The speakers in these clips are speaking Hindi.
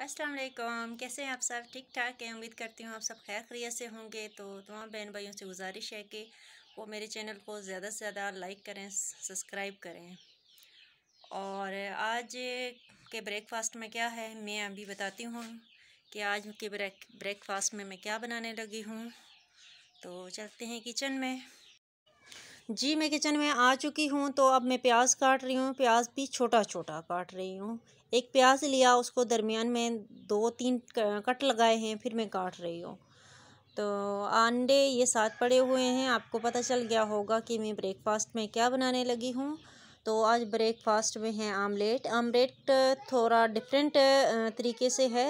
अस्सलाम वालेकुम कैसे हैं आप सब ठीक ठाक हैं उम्मीद करती हूँ आप सब खैर खरीत से होंगे तो तमाम बहन भाइयों से गुजारिश है कि वो मेरे चैनल को ज़्यादा से ज़्यादा लाइक करें सब्सक्राइब करें और आज के ब्रेकफास्ट में क्या है मैं अभी बताती हूँ कि आज के ब्रेक ब्रेकफास्ट में मैं क्या बनाने लगी हूँ तो चलते हैं किचन में जी मैं किचन में आ चुकी हूँ तो अब मैं प्याज काट रही हूँ प्याज भी छोटा छोटा काट रही हूँ एक प्याज लिया उसको दरमियान में दो तीन कट लगाए हैं फिर मैं काट रही हूँ तो अंडे ये साथ पड़े हुए हैं आपको पता चल गया होगा कि मैं ब्रेकफास्ट में क्या बनाने लगी हूँ तो आज ब्रेकफास्ट में है आमलेट आमलेट थोड़ा डिफरेंट तरीके से है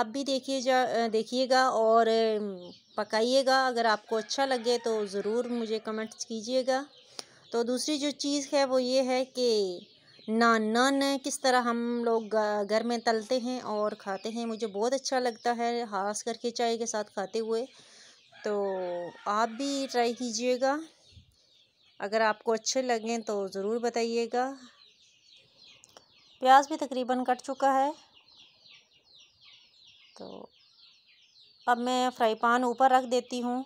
आप भी देखिए जा देखिएगा और पकाइएगा अगर आपको अच्छा लगे तो ज़रूर मुझे कमेंट्स कीजिएगा तो दूसरी जो चीज़ है वो ये है कि नान नान किस तरह हम लोग घर में तलते हैं और खाते हैं मुझे बहुत अच्छा लगता है खास करके चाय के साथ खाते हुए तो आप भी ट्राई कीजिएगा अगर आपको अच्छे लगें तो ज़रूर बताइएगा प्याज भी तकरीबन कट चुका है तो अब मैं फ्राई पान ऊपर रख देती हूँ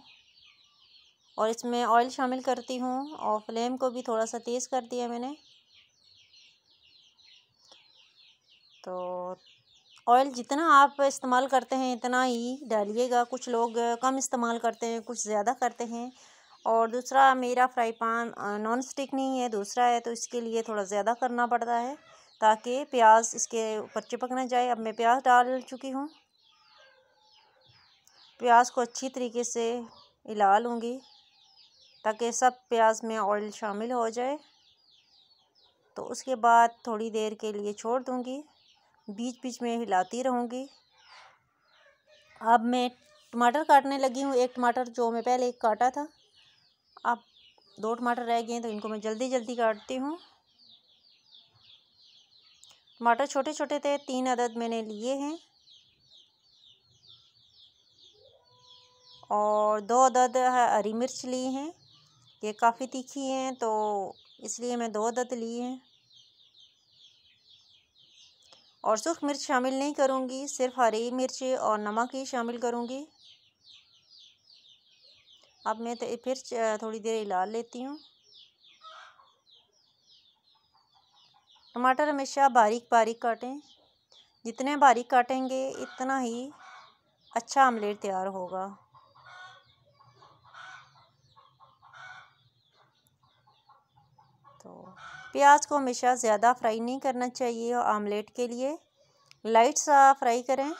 और इसमें ऑयल शामिल करती हूँ और फ्लेम को भी थोड़ा सा तेज़ कर दिया मैंने तो ऑयल जितना आप इस्तेमाल करते हैं इतना ही डालिएगा कुछ लोग कम इस्तेमाल करते हैं कुछ ज़्यादा करते हैं और दूसरा मेरा फ्राई पान नॉन स्टिक नहीं है दूसरा है तो इसके लिए थोड़ा ज़्यादा करना पड़ता है ताकि प्याज इसके ऊपर चिपक ना जाए अब मैं प्याज डाल चुकी हूँ प्याज को अच्छी तरीके से हिला लूँगी ताकि सब प्याज में ऑयल शामिल हो जाए तो उसके बाद थोड़ी देर के लिए छोड़ दूँगी बीच बीच में हिलाती रहूँगी अब मैं टमाटर काटने लगी हूँ एक टमाटर जो मैं पहले एक काटा था अब दो टमाटर रह गए हैं तो इनको मैं जल्दी जल्दी काटती हूँ टमाटर छोटे छोटे थे तीन अदद मैंने लिए हैं और दो अदद हरी मिर्च ली हैं ये काफ़ी तीखी हैं तो इसलिए मैं दो अदद ली हैं और सूख मिर्च शामिल नहीं करूँगी सिर्फ हरी मिर्च और नमक ही शामिल करूँगी अब मैं तो फिर थोड़ी देर हिला लेती हूँ टमाटर हमेशा बारीक बारीक काटें जितने बारीक काटेंगे इतना ही अच्छा आमलेट तैयार होगा प्याज को हमेशा ज़्यादा फ्राई नहीं करना चाहिए और आमलेट के लिए लाइट सा फ्राई करें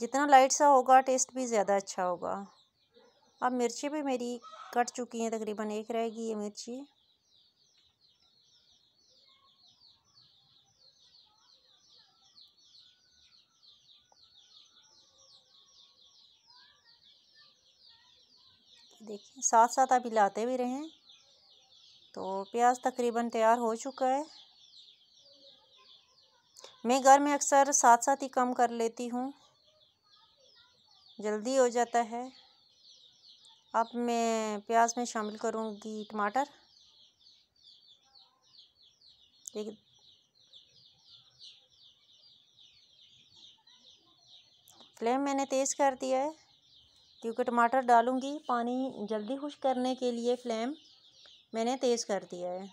जितना लाइट सा होगा टेस्ट भी ज़्यादा अच्छा होगा अब मिर्ची भी मेरी कट चुकी हैं तकरीबन एक रहेगी ये मिर्ची देखिए साथ साथ अभी लाते भी रहें तो प्याज तकरीबन तैयार हो चुका है मैं घर में अक्सर साथ साथ ही कम कर लेती हूँ जल्दी हो जाता है अब मैं प्याज में शामिल करूँगी टमाटर एक फ्लेम मैंने तेज़ कर दिया है क्योंकि टमाटर डालूँगी पानी जल्दी खुश करने के लिए फ्लेम मैंने तेज़ कर दिया है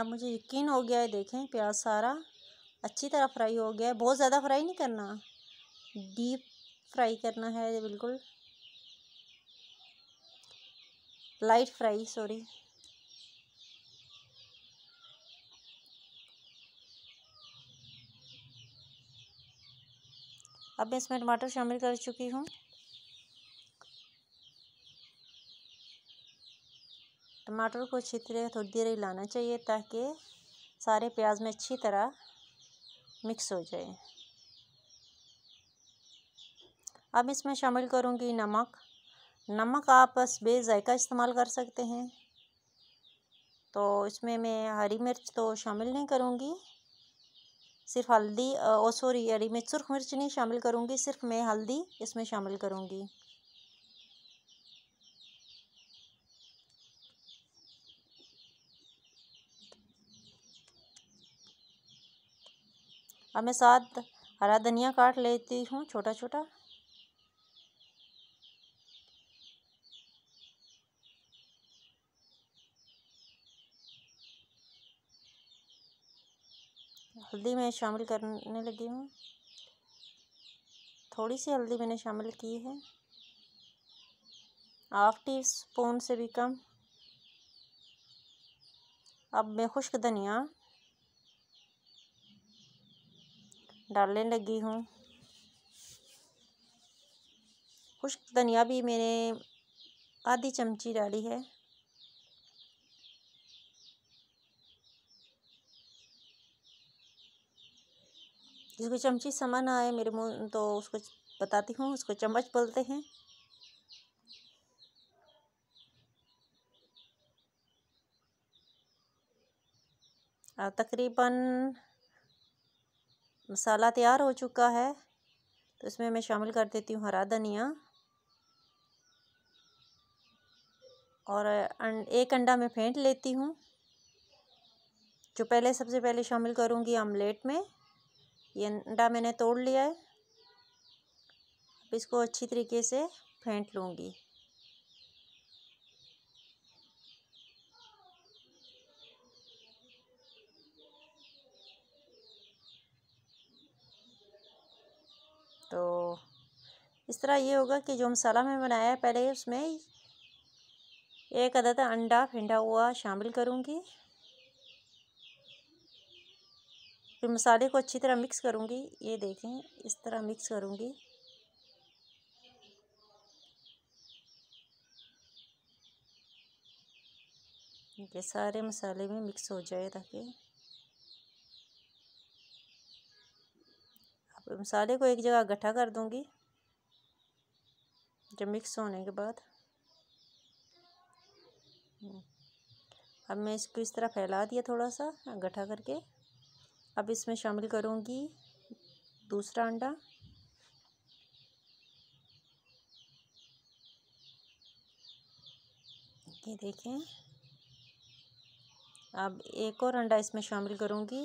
अब मुझे यकीन हो गया है देखें प्याज सारा अच्छी तरह फ्राई हो गया है बहुत ज़्यादा फ्राई नहीं करना डीप फ्राई करना है बिल्कुल लाइट फ्राई सॉरी अब मैं इसमें टमाटर शामिल कर चुकी हूँ टमाटर को अच्छी तरह थोड़ी देर हिलाना चाहिए ताकि सारे प्याज में अच्छी तरह मिक्स हो जाए अब इसमें शामिल करूँगी नमक नमक आप बेजायका इस्तेमाल कर सकते हैं तो इसमें मैं हरी मिर्च तो शामिल नहीं करूँगी सिर्फ हल्दी ओ सॉरी अड़ी मैं सुरख मिर्च नहीं शामिल करूँगी सिर्फ मैं हल्दी इसमें शामिल करूँगी अब मैं साथ हरा धनिया काट लेती हूँ छोटा छोटा हल्दी मैं शामिल करने लगी हूँ थोड़ी सी हल्दी मैंने शामिल की है हाफ टी स्पून से भी कम अब मैं खुश्क धनिया डालने लगी हूँ खुश्क धनिया भी मैंने आधी चमची डाली है जिसको चमची समा ना आए मेरे मुँह तो उसको बताती हूँ उसको चम्मच बोलते हैं और तकरीबन मसाला तैयार हो चुका है तो इसमें मैं शामिल कर देती हूँ हरा धनिया और अं, एक अंडा मैं फेंट लेती हूँ जो पहले सबसे पहले शामिल करूँगी आमलेट में ये अंडा मैंने तोड़ लिया है अब इसको अच्छी तरीके से फेंट लूँगी तो इस तरह ये होगा कि जो मसाला मैं बनाया है पहले उसमें एक अदद तो अंडा फेंटा हुआ शामिल करूँगी फिर मसाले को अच्छी तरह मिक्स करूँगी ये देखें इस तरह मिक्स करूँगी ये सारे मसाले में मिक्स हो जाए ताकि अब मसाले को एक जगह इकट्ठा कर दूंगी जब मिक्स होने के बाद अब मैं इसको इस तरह फैला दिया थोड़ा सा इकट्ठा करके अब इसमें शामिल करूँगी दूसरा अंडा ये देखें अब एक और अंडा इसमें शामिल करूँगी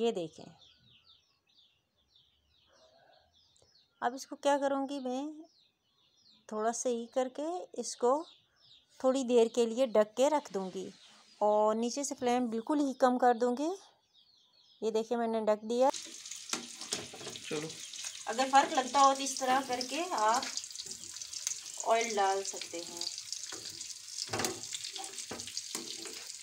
ये देखें अब इसको क्या करूँगी मैं थोड़ा सा ही करके इसको थोड़ी देर के लिए ढक के रख दूँगी और नीचे से फ्लेम बिल्कुल ही कम कर दूँगी ये देखिए मैंने ढक दिया चलो अगर फ़र्क लगता हो तो इस तरह करके आप ऑयल डाल सकते हैं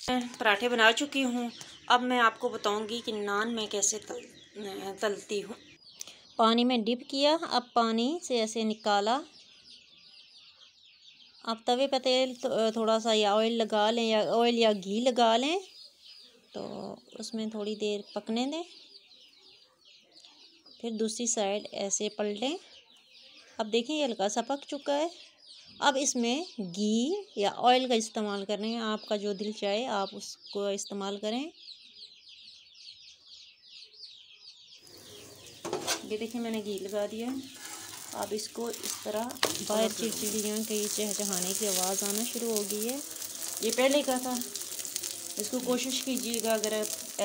मैं पराठे बना चुकी हूँ अब मैं आपको बताऊँगी कि नान मैं कैसे तल, तलती हूँ पानी में डिप किया अब पानी से ऐसे निकाला आप तवे पर तेल तो, थोड़ा सा या ऑयल लगा लें या ऑयल या घी लगा लें तो उसमें थोड़ी देर पकने दें फिर दूसरी साइड ऐसे पलटें अब देखें ये हल्का सा पक चुका है अब इसमें घी या ऑयल का इस्तेमाल करें आपका जो दिल चाहे आप उसको इस्तेमाल करें ये देखिए मैंने घी लगा दिया अब इसको इस तरह बाहर चिड़चिड़ियाँ कहीं चहचहाने की आवाज़ आना शुरू हो गई है ये पहले का था इसको कोशिश कीजिएगा अगर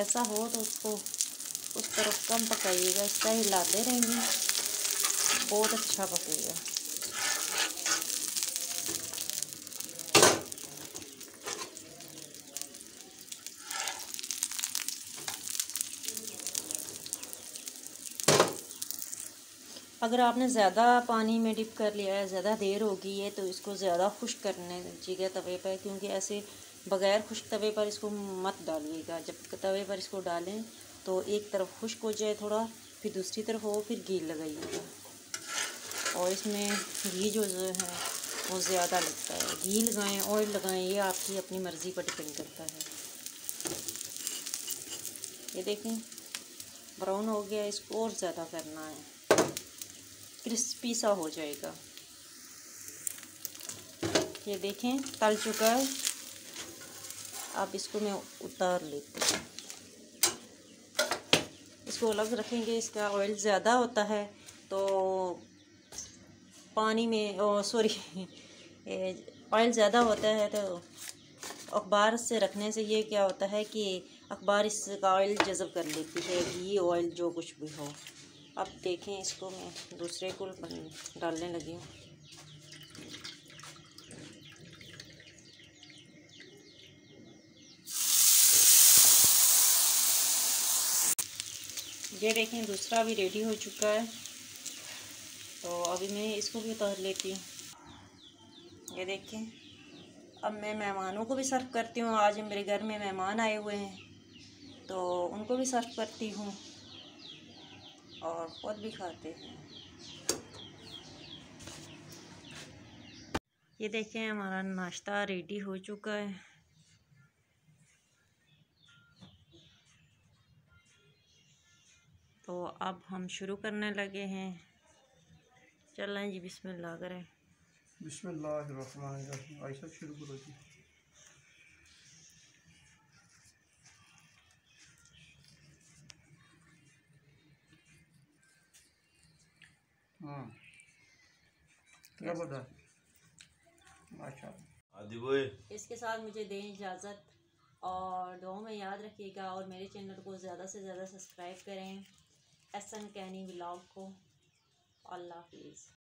ऐसा हो तो उसको उस तरफ कम पकाइएगा इसका हिलाते रहेंगे बहुत अच्छा पकेगा अगर आपने ज़्यादा पानी में डिप कर लिया है ज़्यादा देर हो गई है तो इसको ज़्यादा खुश करने दीजिएगा तवे पर क्योंकि ऐसे बग़ैर खुश्क तवे पर इसको मत डालिएगा जब तवे पर इसको डालें तो एक तरफ खुश्क हो जाए थोड़ा फिर दूसरी तरफ हो फिर घी लगाइएगा और इसमें घी जो जो है वो ज़्यादा लगता है घी लगाएँ ऑयल लगाएँ ये आपकी अपनी मर्ज़ी पर डिपेंड करता है ये देखें ब्राउन हो गया इसको और ज़्यादा करना है क्रिस्पी सा हो जाएगा ये देखें तल चुका है आप इसको मैं उतार लेती हूँ इसको अलग रखेंगे इसका ऑयल ज़्यादा होता है तो पानी में सॉरी ऑयल ज़्यादा होता है तो अखबार से रखने से ये क्या होता है कि अखबार इसका ऑयल जज़ब कर लेती है घी ऑयल जो कुछ भी हो अब देखें इसको मैं दूसरे को डालने लगी हूँ ये देखें दूसरा भी रेडी हो चुका है तो अभी मैं इसको भी उतार लेती हूँ ये देखें अब मैं मेहमानों को भी सर्व करती हूँ आज मेरे घर में मेहमान आए हुए हैं तो उनको भी सर्व करती हूँ और खुद भी खाते हैं ये देखें हमारा नाश्ता रेडी हो चुका है तो अब हम शुरू करने लगे हैं चल हैं जी बिस्मिल्लाह करें बिस्मिल्लाह आयशा शुरू करो जी हाँ। अच्छा। इसके साथ मुझे दें इजाज़त और दो में याद रखिएगा और मेरे चैनल को ज़्यादा से ज़्यादा सब्सक्राइब करें एस एन कहनी ब्लॉग को अल्लाह हाफिज़